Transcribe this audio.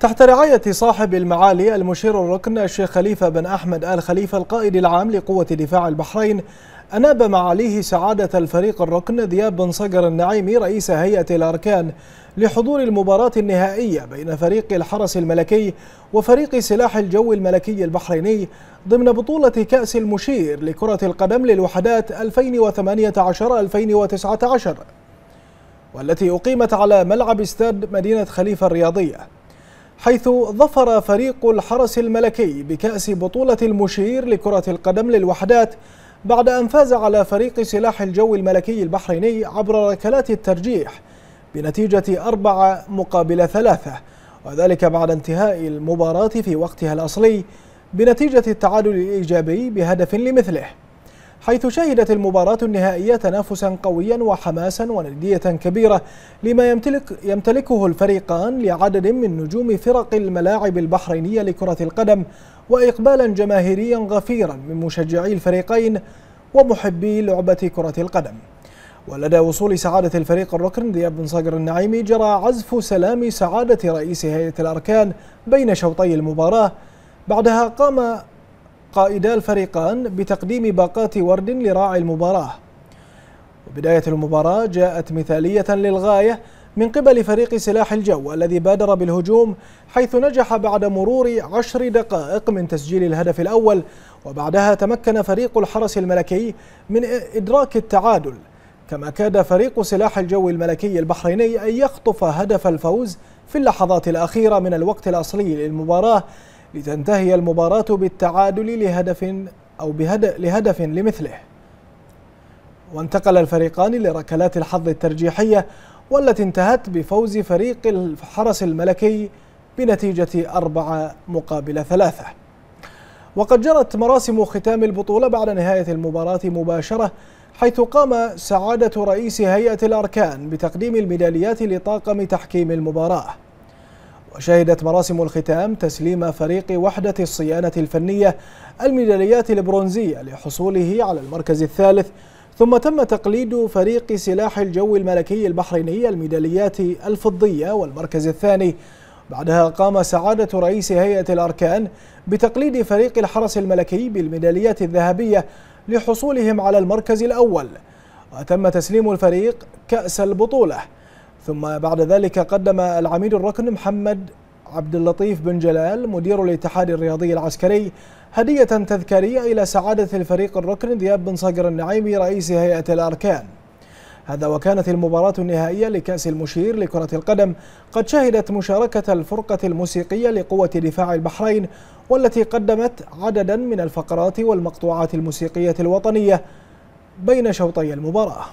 تحت رعاية صاحب المعالي المشير الركن الشيخ خليفة بن أحمد آل خليفة القائد العام لقوة دفاع البحرين أناب معاليه سعادة الفريق الركن ذياب بن صقر النعيمي رئيس هيئة الأركان لحضور المباراة النهائية بين فريق الحرس الملكي وفريق سلاح الجو الملكي البحريني ضمن بطولة كأس المشير لكرة القدم للوحدات 2018-2019 والتي أقيمت على ملعب استاد مدينة خليفة الرياضية حيث ظفر فريق الحرس الملكي بكأس بطولة المشير لكرة القدم للوحدات بعد أن فاز على فريق سلاح الجو الملكي البحريني عبر ركلات الترجيح بنتيجة أربعة مقابل ثلاثة وذلك بعد انتهاء المباراة في وقتها الأصلي بنتيجة التعادل الإيجابي بهدف لمثله حيث شهدت المباراة النهائية تنافسا قويا وحماسا وندية كبيرة لما يمتلك يمتلكه الفريقان لعدد من نجوم فرق الملاعب البحرينية لكرة القدم وإقبالا جماهيريا غفيرا من مشجعي الفريقين ومحبي لعبة كرة القدم ولدى وصول سعادة الفريق الركن ذياب بن صقر النعيمي جرى عزف سلام سعادة رئيس هيئة الأركان بين شوطي المباراة بعدها قام قائدا الفريقان بتقديم باقات ورد لراعي المباراة وبداية المباراة جاءت مثالية للغاية من قبل فريق سلاح الجو الذي بادر بالهجوم حيث نجح بعد مرور عشر دقائق من تسجيل الهدف الأول وبعدها تمكن فريق الحرس الملكي من إدراك التعادل كما كاد فريق سلاح الجو الملكي البحريني أن يخطف هدف الفوز في اللحظات الأخيرة من الوقت الأصلي للمباراة لتنتهي المباراة بالتعادل لهدف أو بهدف لهدف لمثله وانتقل الفريقان لركلات الحظ الترجيحية والتي انتهت بفوز فريق الحرس الملكي بنتيجة أربعة مقابل ثلاثة وقد جرت مراسم ختام البطولة بعد نهاية المباراة مباشرة حيث قام سعادة رئيس هيئة الأركان بتقديم الميداليات لطاقم تحكيم المباراة وشهدت مراسم الختام تسليم فريق وحدة الصيانة الفنية الميداليات البرونزية لحصوله على المركز الثالث ثم تم تقليد فريق سلاح الجو الملكي البحريني الميداليات الفضية والمركز الثاني بعدها قام سعادة رئيس هيئة الأركان بتقليد فريق الحرس الملكي بالميداليات الذهبية لحصولهم على المركز الأول وتم تسليم الفريق كأس البطولة ثم بعد ذلك قدم العميد الركن محمد عبد اللطيف بن جلال مدير الاتحاد الرياضي العسكري هدية تذكارية إلى سعادة الفريق الركن دياب بن صقر النعيمي رئيس هيئة الأركان هذا وكانت المباراة النهائية لكأس المشير لكرة القدم قد شهدت مشاركة الفرقة الموسيقية لقوة دفاع البحرين والتي قدمت عددا من الفقرات والمقطوعات الموسيقية الوطنية بين شوطي المباراة